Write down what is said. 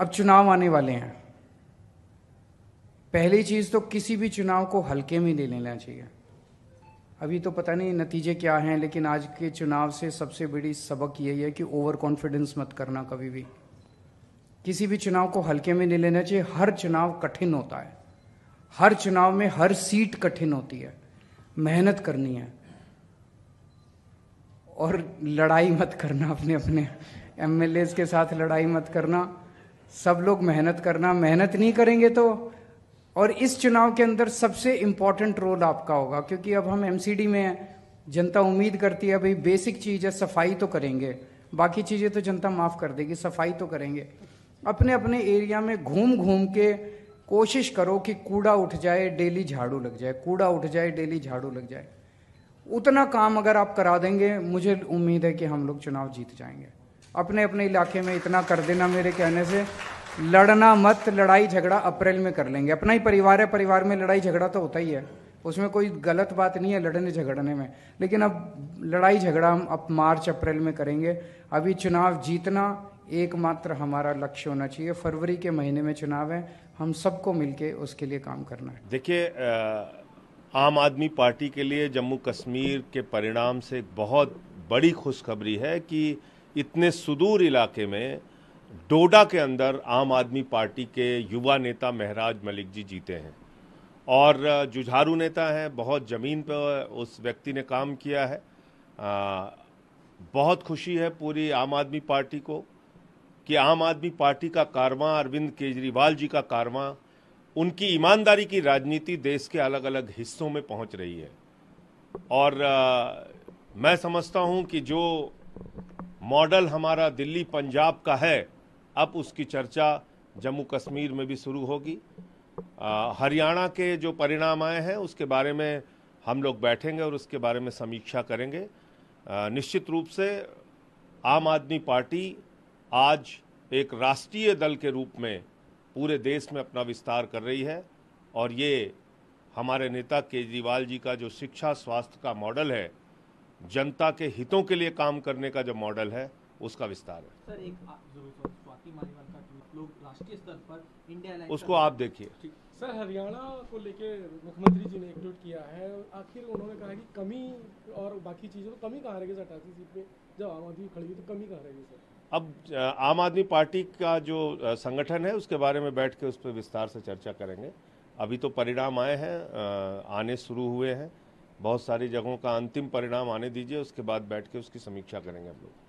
अब चुनाव आने वाले हैं पहली चीज़ तो किसी भी चुनाव को हल्के में ले लेना चाहिए अभी तो पता नहीं नतीजे क्या हैं लेकिन आज के चुनाव से सबसे बड़ी सबक यही है कि ओवर कॉन्फिडेंस मत करना कभी भी किसी भी चुनाव को हल्के में नहीं लेना चाहिए हर चुनाव कठिन होता है हर चुनाव में हर सीट कठिन होती है मेहनत करनी है और लड़ाई मत करना अपने अपने एमएलए के साथ लड़ाई मत करना सब लोग मेहनत करना मेहनत नहीं करेंगे तो और इस चुनाव के अंदर सबसे इम्पॉर्टेंट रोल आपका होगा क्योंकि अब हम एमसीडी में जनता उम्मीद करती है भाई बेसिक चीज़ है सफाई तो करेंगे बाकी चीज़ें तो जनता माफ़ कर देगी सफाई तो करेंगे अपने अपने एरिया में घूम घूम के कोशिश करो कि कूड़ा उठ जाए डेली झाड़ू लग जाए कूड़ा उठ जाए डेली झाड़ू लग जाए उतना काम अगर आप करा देंगे मुझे उम्मीद है कि हम लोग चुनाव जीत जाएंगे अपने अपने इलाके में इतना कर देना मेरे कहने से लड़ना मत लड़ाई झगड़ा अप्रैल में कर लेंगे अपना ही परिवार है परिवार में लड़ाई झगड़ा तो होता ही है उसमें कोई गलत बात नहीं है लड़ने झगड़ने में लेकिन अब लड़ाई झगड़ा हम अब मार्च अप्रैल में करेंगे अभी चुनाव जीतना एकमात्र हमारा लक्ष्य होना चाहिए फरवरी के महीने में चुनाव है हम सबको मिलके उसके लिए काम करना है देखिए आम आदमी पार्टी के लिए जम्मू कश्मीर के परिणाम से बहुत बड़ी खुशखबरी है कि इतने सुदूर इलाके में डोडा के अंदर आम आदमी पार्टी के युवा नेता महराज मलिक जी जीते हैं और जुझारू नेता हैं बहुत ज़मीन पर उस व्यक्ति ने काम किया है आ, बहुत खुशी है पूरी आम आदमी पार्टी को कि आम आदमी पार्टी का कारवां अरविंद केजरीवाल जी का कारवां उनकी ईमानदारी की राजनीति देश के अलग अलग हिस्सों में पहुंच रही है और आ, मैं समझता हूं कि जो मॉडल हमारा दिल्ली पंजाब का है अब उसकी चर्चा जम्मू कश्मीर में भी शुरू होगी हरियाणा के जो परिणाम आए हैं उसके बारे में हम लोग बैठेंगे और उसके बारे में समीक्षा करेंगे आ, निश्चित रूप से आम आदमी पार्टी आज एक राष्ट्रीय दल के रूप में पूरे देश में अपना विस्तार कर रही है और ये हमारे नेता केजरीवाल जी का जो शिक्षा स्वास्थ्य का मॉडल है जनता के हितों के लिए काम करने का जो मॉडल है उसका विस्तार है सर एक उसको आप देखिए सर हरियाणा को लेके मुख्यमंत्री जी ने एक ट्वीट किया है आखिर उन्होंने कहा कि कमी और बाकी चीज़ों तो कमी कहाँ रहेगी गई अठासी सीट पे जब आम आदमी खड़ी हुई तो कमी कहाँ रहेगी सर अब आम आदमी पार्टी का जो संगठन है उसके बारे में बैठ के उस पर विस्तार से चर्चा करेंगे अभी तो परिणाम आए हैं आने शुरू हुए हैं बहुत सारी जगहों का अंतिम परिणाम आने दीजिए उसके बाद बैठ के उसकी समीक्षा करेंगे हम लोग